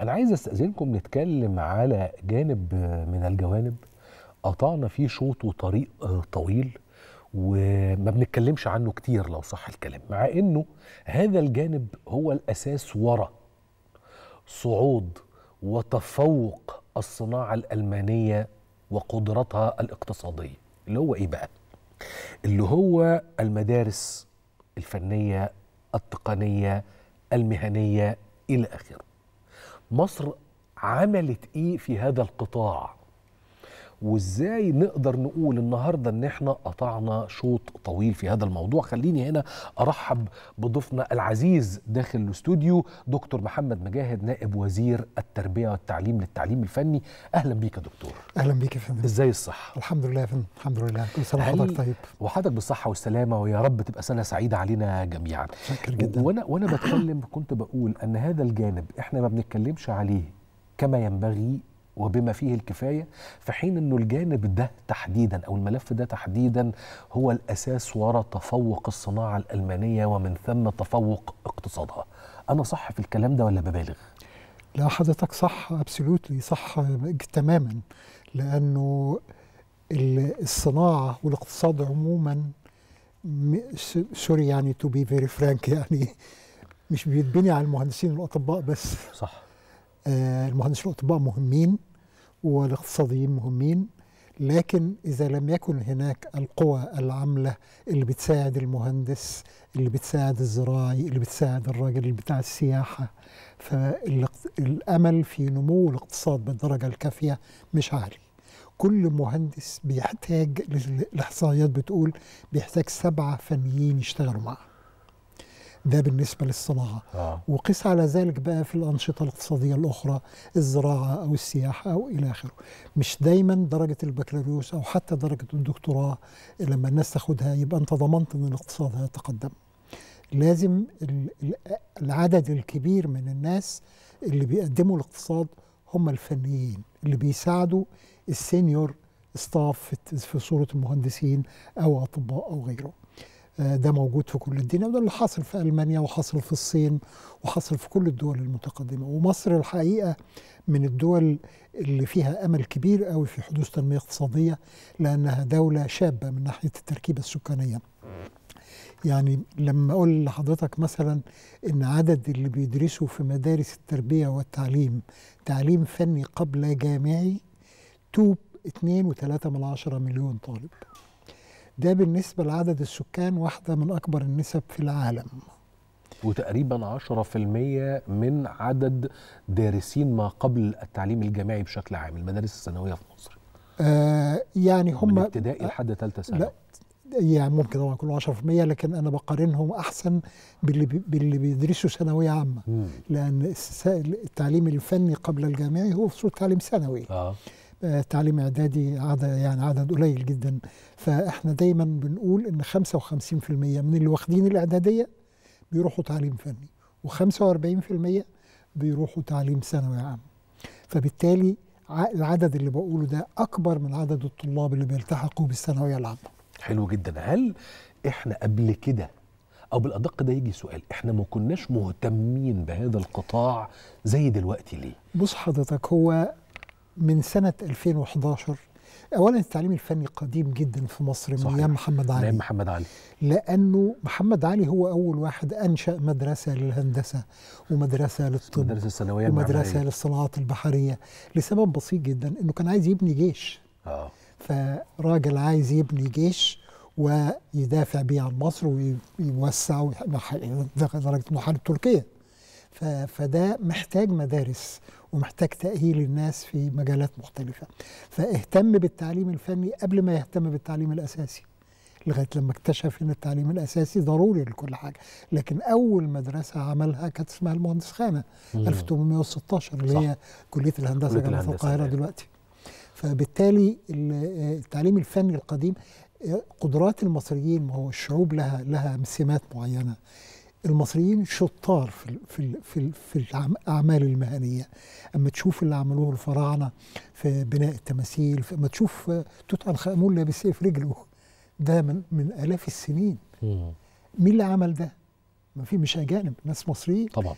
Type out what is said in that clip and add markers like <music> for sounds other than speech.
انا عايز استاذنكم نتكلم على جانب من الجوانب قطعنا فيه شوط وطريق طويل وما بنتكلمش عنه كتير لو صح الكلام مع انه هذا الجانب هو الاساس ورا صعود وتفوق الصناعه الالمانيه وقدرتها الاقتصاديه اللي هو ايه بقى اللي هو المدارس الفنيه التقنيه المهنيه الى اخره مصر عملت ايه في هذا القطاع وازاي نقدر نقول النهارده ان احنا قطعنا شوط طويل في هذا الموضوع خليني هنا ارحب بضيفنا العزيز داخل الاستوديو دكتور محمد مجاهد نائب وزير التربيه والتعليم للتعليم الفني اهلا بيك يا دكتور اهلا بيك يا فندم ازاي الصحه الحمد لله يا فندم الحمد لله كل سنه وحضرتك يعني طيب وحضرتك بالصحه والسلامه ويا رب تبقى سنه سعيده علينا جميعا شكر جدا وانا وانا بتكلم كنت بقول ان هذا الجانب احنا ما بنتكلمش عليه كما ينبغي وبما فيه الكفايه في حين انه الجانب ده تحديدا او الملف ده تحديدا هو الاساس وراء تفوق الصناعه الالمانيه ومن ثم تفوق اقتصادها. انا صح في الكلام ده ولا ببالغ؟ لا حضرتك صح ابسولوتلي صح تماما لانه الصناعه والاقتصاد عموما سوري يعني تو بي فيري فرانك يعني <laughs> مش بيتبني على المهندسين والاطباء بس صح آه، المهندسين الأطباء مهمين والاقتصاديين مهمين لكن إذا لم يكن هناك القوى العاملة اللي بتساعد المهندس اللي بتساعد الزراعي اللي بتساعد الراجل بتاع السياحة فالأمل في نمو الاقتصاد بالدرجة الكافية مش عالي كل مهندس بيحتاج الإحصائيات بتقول بيحتاج سبعة فنيين يشتغلوا معاه ده بالنسبة للصناعة آه. وقس على ذلك بقى في الأنشطة الاقتصادية الأخرى الزراعة أو السياحة أو إلى آخره مش دايما درجة البكالوريوس أو حتى درجة الدكتوراه لما الناس تاخدها يبقى أنت ضمنت أن الاقتصاد هيتقدم لازم العدد الكبير من الناس اللي بيقدموا الاقتصاد هم الفنيين اللي بيساعدوا السينيور ستاف في صورة المهندسين أو أطباء أو غيره آه، ده موجود في كل الدنيا وده اللي حاصل في ألمانيا وحاصل في الصين وحاصل في كل الدول المتقدمة ومصر الحقيقة من الدول اللي فيها أمل كبير قوي في حدوث تنمية اقتصادية لأنها دولة شابة من ناحية التركيبة السكانية يعني لما أقول لحضرتك مثلا إن عدد اللي بيدرسوا في مدارس التربية والتعليم تعليم فني قبل جامعي توب 2.3 مليون طالب ده بالنسبة لعدد السكان واحدة من أكبر النسب في العالم وتقريبا 10% من عدد دارسين ما قبل التعليم الجامعي بشكل عام المدارس الثانوية في مصر آه يعني هم من ابتدائي لحد ثالثة ثانوي يعني ممكن طبعا يكونوا 10% لكن انا بقارنهم احسن باللي باللي بيدرسوا ثانويه عامه لان التعليم الفني قبل الجامعي هو فصول تعليم ثانوي آه. آه، تعليم اعدادي عدد يعني عدد قليل جدا فاحنا دايما بنقول ان 55% من اللي واخدين الاعداديه بيروحوا تعليم فني و45% بيروحوا تعليم ثانوي عام فبالتالي العدد اللي بقوله ده اكبر من عدد الطلاب اللي بيلتحقوا بالثانويه العامه حلو جدا هل احنا قبل كده او بالادق ده يجي سؤال احنا ما كناش مهتمين بهذا القطاع زي دلوقتي ليه بص حضرتك هو من سنة 2011 اولا التعليم الفني قديم جدا في مصر من ايام محمد علي ايام محمد علي لانه محمد علي هو اول واحد انشا مدرسه للهندسه ومدرسه للطب مدرسه الثانويه ومدرسه للصناعات البحريه لسبب بسيط جدا انه كان عايز يبني جيش اه فراجل عايز يبني جيش ويدافع بيه عن مصر ويوسع لدرجه انه حارب تركيا فده محتاج مدارس ومحتاج تأهيل الناس في مجالات مختلفة فاهتم بالتعليم الفني قبل ما يهتم بالتعليم الأساسي لغاية لما اكتشف أن التعليم الأساسي ضروري لكل حاجة لكن أول مدرسة عملها كانت اسمها المهندس خانة 1816 اللي هي كلية الهندسة جامعة القاهرة أيوة. دلوقتي فبالتالي آه، التعليم الفني القديم آه، قدرات المصريين ما هو الشعوب لها لها سمات معينه المصريين شطار في في في, في الاعمال المهنيه اما تشوف اللي عملوه الفراعنه في بناء التماثيل اما تشوف آه، توت عنخ امون لابس سيف إيه في رجله ده من من الاف السنين مين اللي عمل ده؟ ما في مش اجانب ناس مصريين طبعا